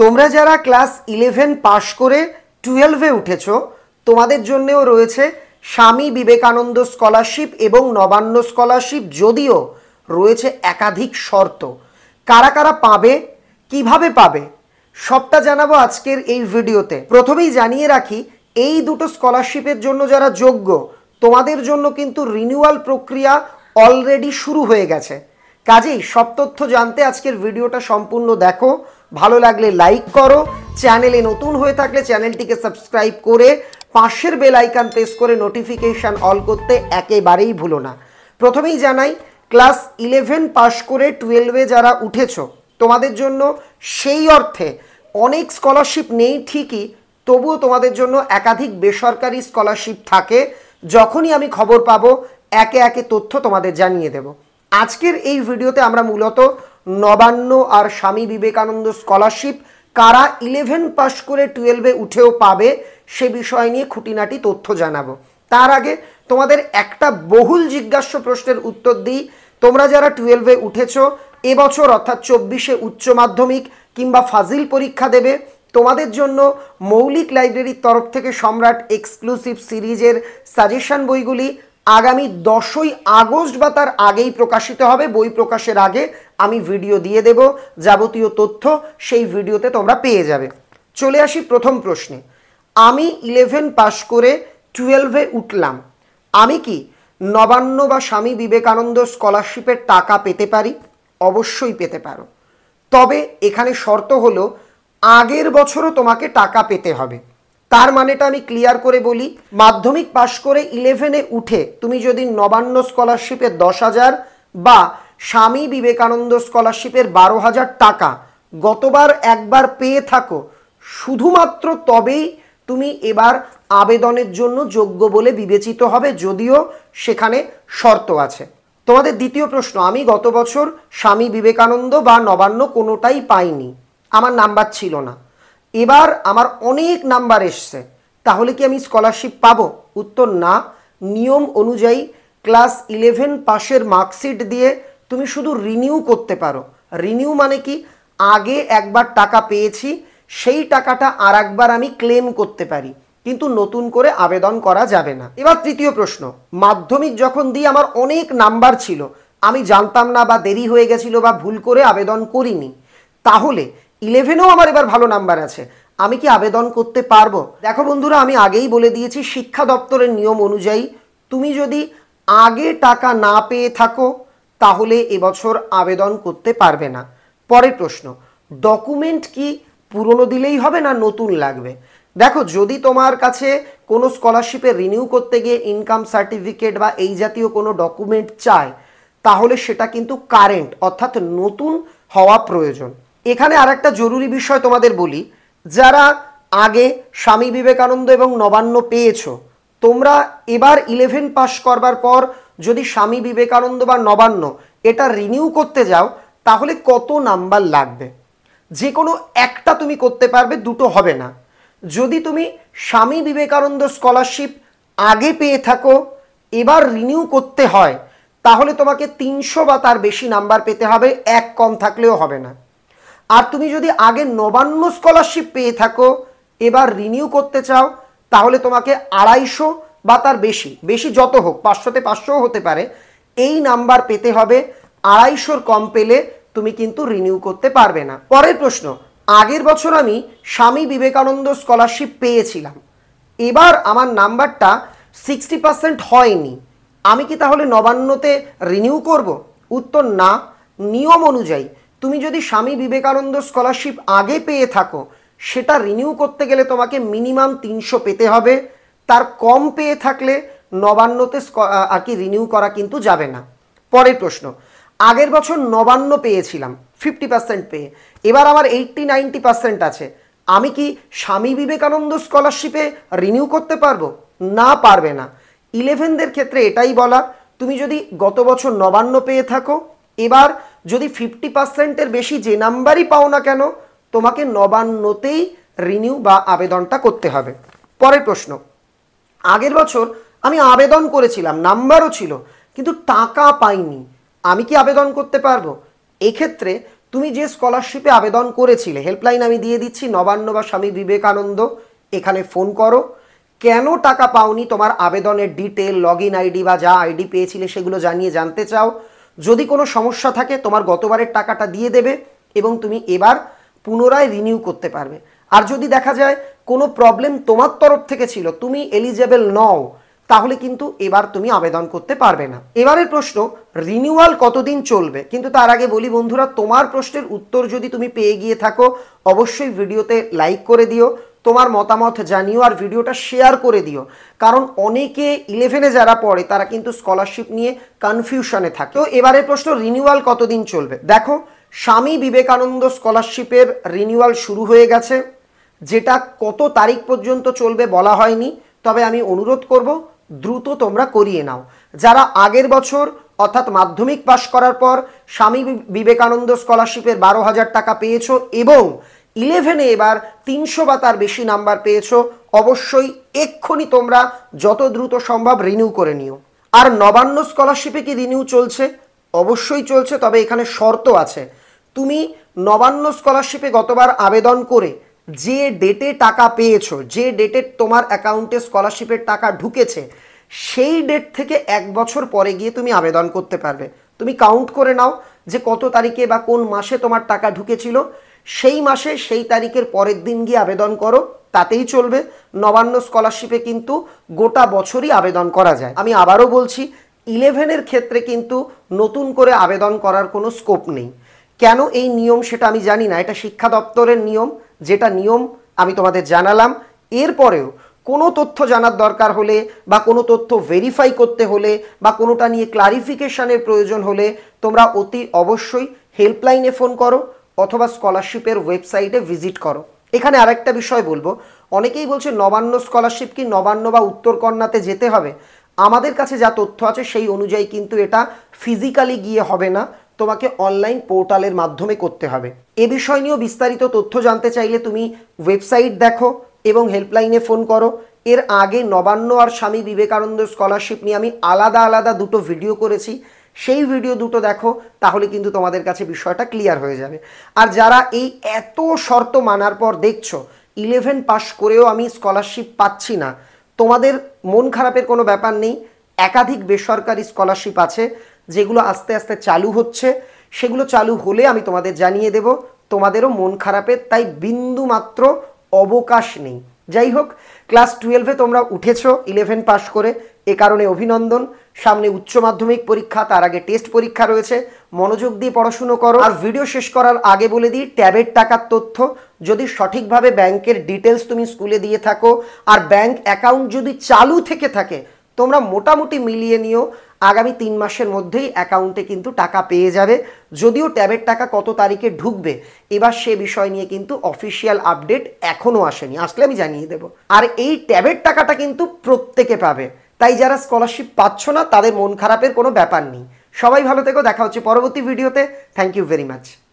তোমরা যারা class eleven পাশ করে টুয়েলভে উঠেছ তোমাদের জন্যেও রয়েছে স্বামী বিবেকানন্দ স্কলারশিপ এবং নবান্ন স্কলারশিপ যদিও রয়েছে একাধিক শর্ত কারা কারা পাবে কিভাবে পাবে সবটা জানাবো আজকের এই ভিডিওতে প্রথমেই জানিয়ে রাখি এই দুটো স্কলারশিপের জন্য যারা যোগ্য তোমাদের জন্য কিন্তু রিনিউয়াল প্রক্রিয়া অলরেডি শুরু হয়ে গেছে কাজেই সব তথ্য জানতে আজকের ভিডিওটা সম্পূর্ণ দেখো ভালো লাগলে লাইক করো চ্যানেলে নতুন হয়ে থাকলে চ্যানেলটিকে সাবস্ক্রাইব করে পাশের বেল আইকান প্রেস করে নোটিফিকেশান অল করতে একেবারেই ভুলো না প্রথমেই জানাই ক্লাস ইলেভেন পাশ করে টুয়েলভে যারা উঠেছ তোমাদের জন্য সেই অর্থে অনেক স্কলারশিপ নেই ঠিকই তবুও তোমাদের জন্য একাধিক বেসরকারি স্কলারশিপ থাকে যখনই আমি খবর পাবো একে একে তথ্য তোমাদের জানিয়ে দেবো আজকের এই ভিডিওতে আমরা মূলত নবান্ন আর স্বামী বিবেকানন্দ স্কলারশিপ কারা ইলেভেন পাস করে টুয়েলভে উঠেও পাবে সে বিষয় নিয়ে খুঁটিনাটি তথ্য জানাবো তার আগে তোমাদের একটা বহুল জিজ্ঞাস্য প্রশ্নের উত্তর দিই তোমরা যারা টুয়েলভে উঠেছ এবছর অর্থাৎ চব্বিশে উচ্চ মাধ্যমিক কিংবা ফাজিল পরীক্ষা দেবে তোমাদের জন্য মৌলিক লাইব্রেরির তরফ থেকে সম্রাট এক্সক্লুসিভ সিরিজের সাজেশন বইগুলি আগামী দশই আগস্ট বা তার আগেই প্রকাশিত হবে বই প্রকাশের আগে আমি ভিডিও দিয়ে দেব যাবতীয় তথ্য সেই ভিডিওতে তোমরা পেয়ে যাবে চলে আসি প্রথম প্রশ্নে আমি ইলেভেন পাস করে টুয়েলভে উঠলাম আমি কি নবান্ন বা স্বামী বিবেকানন্দ স্কলারশিপের টাকা পেতে পারি অবশ্যই পেতে পারো তবে এখানে শর্ত হলো আগের বছরও তোমাকে টাকা পেতে হবে তার মানেটা আমি ক্লিয়ার করে বলি মাধ্যমিক পাশ করে ইলেভেনে উঠে তুমি যদি নবান্ন স্কলারশিপের দশ হাজার বা স্বামী বিবেকানন্দ স্কলারশিপের বারো হাজার টাকা গতবার একবার পেয়ে থাকো শুধুমাত্র তবেই তুমি এবার আবেদনের জন্য যোগ্য বলে বিবেচিত হবে যদিও সেখানে শর্ত আছে তোমাদের দ্বিতীয় প্রশ্ন আমি গত বছর স্বামী বিবেকানন্দ বা নবান্ন কোনোটাই পাইনি আমার নাম্বার ছিল না এবার আমার অনেক নাম্বার এসছে তাহলে কি আমি স্কলারশিপ পাব উত্তর না নিয়ম অনুযায়ী ক্লাস ইলেভেন পাশের মার্কশিট দিয়ে তুমি শুধু রিনিউ করতে পারো রিনিউ মানে কি আগে একবার টাকা পেয়েছি সেই টাকাটা আর একবার আমি ক্লেম করতে পারি কিন্তু নতুন করে আবেদন করা যাবে না এবার তৃতীয় প্রশ্ন মাধ্যমিক যখন দিয়ে আমার অনেক নাম্বার ছিল আমি জানতাম না বা দেরি হয়ে গেছিল বা ভুল করে আবেদন করিনি তাহলে ইলেভেনেও আমার এবার ভালো নাম্বার আছে আমি কি আবেদন করতে পারবো দেখো বন্ধুরা আমি আগেই বলে দিয়েছি শিক্ষা দপ্তরের নিয়ম অনুযায়ী তুমি যদি আগে টাকা না পেয়ে থাকো তাহলে এবছর আবেদন করতে পারবে না পরের প্রশ্ন ডকুমেন্ট কি পুরনো দিলেই হবে না নতুন লাগবে দেখো যদি তোমার কাছে কোনো স্কলারশিপে রিনিউ করতে গিয়ে ইনকাম সার্টিফিকেট বা এই জাতীয় কোনো ডকুমেন্ট চায় তাহলে সেটা কিন্তু কারেন্ট অর্থাৎ নতুন হওয়া প্রয়োজন এখানে আর একটা জরুরি বিষয় তোমাদের বলি যারা আগে স্বামী বিবেকানন্দ এবং নবান্ন পেয়েছো তোমরা এবার ইলেভেন পাস করবার পর যদি স্বামী বিবেকানন্দ বা নবান্ন এটা রিনিউ করতে যাও তাহলে কত নাম্বার লাগবে যে কোনো একটা তুমি করতে পারবে দুটো হবে না যদি তুমি স্বামী বিবেকানন্দ স্কলারশিপ আগে পেয়ে থাকো এবার রিনিউ করতে হয় তাহলে তোমাকে তিনশো বা তার বেশি নাম্বার পেতে হবে এক কম থাকলেও হবে না আর তুমি যদি আগে নবান্ন স্কলারশিপ পেয়ে থাকো এবার রিনিউ করতে চাও তাহলে তোমাকে আড়াইশো বা তার বেশি বেশি যত হোক পাঁচশোতে পাঁচশো হতে পারে এই নাম্বার পেতে হবে আড়াইশোর কম পেলে তুমি কিন্তু রিনিউ করতে পারবে না পরের প্রশ্ন আগের বছর আমি স্বামী বিবেকানন্দ স্কলারশিপ পেয়েছিলাম এবার আমার নাম্বারটা সিক্সটি পার্সেন্ট হয়নি আমি কি তাহলে নবান্নতে রিনিউ করব উত্তর না নিয়ম অনুযায়ী তুমি যদি স্বামী বিবেকানন্দ স্কলারশিপ আগে পেয়ে থাকো সেটা রিনিউ করতে গেলে তোমাকে মিনিমাম তিনশো পেতে হবে তার কম পেয়ে থাকলে নবান্নতে আর কি রিনিউ করা কিন্তু যাবে না পরের প্রশ্ন আগের বছর নবান্ন পেয়েছিলাম ফিফটি পার্সেন্ট পেয়ে এবার আমার এইটটি নাইনটি পার্সেন্ট আছে আমি কি স্বামী বিবেকানন্দ স্কলারশিপে রিনিউ করতে পারবো না পারবে না ইলেভেনদের ক্ষেত্রে এটাই বলা তুমি যদি গত বছর নবান্ন পেয়ে থাকো এবার যদি ফিফটি পার্সেন্টের বেশি যে নাম্বারই পাও না কেন তোমাকে নবান্নতেই রিনিউ বা আবেদনটা করতে হবে পরের প্রশ্ন আগের বছর আমি আবেদন করেছিলাম নাম্বারও ছিল কিন্তু টাকা পাইনি আমি কি আবেদন করতে পারবো এক্ষেত্রে তুমি যে স্কলারশিপে আবেদন করেছিলে হেল্পলাইন আমি দিয়ে দিচ্ছি নবান্ন বা স্বামী বিবেকানন্দ এখানে ফোন করো কেন টাকা পাওনি তোমার আবেদনের ডিটেল লগ ইন আইডি বা যা আইডি পেয়েছিলে সেগুলো জানিয়ে জানতে চাও যদি কোনো সমস্যা থাকে তোমার গতবারের টাকাটা দিয়ে দেবে এবং তুমি এবার পুনরায় রিনিউ করতে পারবে আর যদি দেখা যায় কোনো প্রবলেম তোমার তরফ থেকে ছিল তুমি এলিজেবল নও তাহলে কিন্তু এবার তুমি আবেদন করতে পারবে না এবারের প্রশ্ন রিনিউয়াল কতদিন চলবে কিন্তু তার আগে বলি বন্ধুরা তোমার প্রশ্নের উত্তর যদি তুমি পেয়ে গিয়ে থাকো অবশ্যই ভিডিওতে লাইক করে দিও তোমার মতামত জানিও আর ভিডিওটা শেয়ার করে দিও কারণ অনেকে ইলেভেনে যারা পড়ে তারা কিন্তু স্কলারশিপ নিয়ে কনফিউশনে থাকে তো এবারের প্রশ্ন রিনিউয়াল কতদিন চলবে দেখো স্বামী বিবেকানন্দ স্কলারশিপের রিনিউয়াল শুরু হয়ে গেছে যেটা কত তারিখ পর্যন্ত চলবে বলা হয়নি তবে আমি অনুরোধ করব দ্রুত তোমরা করিয়ে নাও যারা আগের বছর অর্থাৎ মাধ্যমিক পাশ করার পর স্বামী বিবেকানন্দ স্কলারশিপের বারো হাজার টাকা পেয়েছো এবং ইলেভেনে এবার তিনশো বা তার বেশি নাম্বার পেয়েছো অবশ্যই এক্ষুনি তোমরা যত দ্রুত সম্ভব রিনিউ করে নিও আর নবান্ন স্কলারশিপে কি রিনিউ চলছে অবশ্যই চলছে তবে এখানে শর্ত আছে তুমি নবান্ন স্কলারশিপে গতবার আবেদন করে যে ডেটে টাকা পেয়েছো যে ডেটে তোমার অ্যাকাউন্টে স্কলারশিপের টাকা ঢুকেছে সেই ডেট থেকে এক বছর পরে গিয়ে তুমি আবেদন করতে পারবে তুমি কাউন্ট করে নাও যে কত তারিখে বা কোন মাসে তোমার টাকা ঢুকেছিল সেই মাসে সেই তারিখের পরের দিন গিয়ে আবেদন করো তাতেই চলবে নবান্ন স্কলারশিপে কিন্তু গোটা বছরই আবেদন করা যায় আমি আবারও বলছি ইলেভেনের ক্ষেত্রে কিন্তু নতুন করে আবেদন করার কোনো স্কোপ নেই কেন এই নিয়ম সেটা আমি জানি না এটা শিক্ষা দপ্তরের নিয়ম যেটা নিয়ম আমি তোমাদের জানালাম এরপরেও কোনো তথ্য জানার দরকার হলে বা কোনো তথ্য ভেরিফাই করতে হলে বা কোনোটা নিয়ে ক্লারিফিকেশানের প্রয়োজন হলে তোমরা অতি অবশ্যই হেল্পলাইনে ফোন করো অথবা স্কলারশিপের ওয়েবসাইটে ভিজিট করো এখানে আরেকটা বিষয় বলবো অনেকেই বলছে নবান্ন স্কলারশিপ কি নবান্ন বা উত্তরকন্যাতে যেতে হবে আমাদের কাছে যা তথ্য আছে সেই অনুযায়ী কিন্তু এটা ফিজিক্যালি গিয়ে হবে না তোমাকে অনলাইন পোর্টালের মাধ্যমে করতে হবে এ বিষয় নিয়েও বিস্তারিত তথ্য জানতে চাইলে তুমি ওয়েবসাইট দেখো এবং হেল্পলাইনে ফোন করো এর আগে নবান্ন আর স্বামী বিবেকানন্দ স্কলারশিপ নিয়ে আমি আলাদা আলাদা দুটো ভিডিও করেছি সেই ভিডিও দুটো দেখো তাহলে কিন্তু তোমাদের কাছে বিষয়টা ক্লিয়ার হয়ে যাবে আর যারা এই এত শর্ত মানার পর দেখছো ইলেভেন পাস করেও আমি স্কলারশিপ পাচ্ছি না তোমাদের মন খারাপের কোনো ব্যাপার নেই একাধিক বেসরকারি স্কলারশিপ আছে যেগুলো আস্তে আস্তে চালু হচ্ছে সেগুলো চালু হলে আমি তোমাদের জানিয়ে দেব তোমাদেরও মন খারাপের তাই বিন্দু মাত্র অবকাশ নেই যাই হোক ক্লাস টুয়েলভে তোমরা উঠেছো ইলেভেন পাস করে এ কারণে অভিনন্দন সামনে উচ্চ মাধ্যমিক পরীক্ষা তার আগে টেস্ট পরীক্ষা রয়েছে মনোযোগ দিয়ে পড়াশুনো করো আর ভিডিও শেষ করার আগে বলে দিই ট্যাবের টাকার তথ্য যদি সঠিকভাবে ব্যাংকের ডিটেলস তুমি স্কুলে দিয়ে থাকো আর ব্যাংক অ্যাকাউন্ট যদি চালু থেকে থাকে তোমরা মোটামুটি মিলিয়ে নিও আগামী তিন মাসের মধ্যেই অ্যাকাউন্টে কিন্তু টাকা পেয়ে যাবে যদিও ট্যাবের টাকা কত তারিখে ঢুকবে এবার সে বিষয় নিয়ে কিন্তু অফিসিয়াল আপডেট এখনও আসেনি আসলে আমি জানিয়ে দেবো আর এই ট্যাবের টাকাটা কিন্তু প্রত্যেকে পাবে তাই যারা স্কলারশিপ পাচ্ছ না তাদের মন খারাপের কোনো ব্যাপার নেই সবাই ভালো থেকো দেখা হচ্ছে পরবর্তী ভিডিওতে থ্যাংক ইউ ভেরি মাচ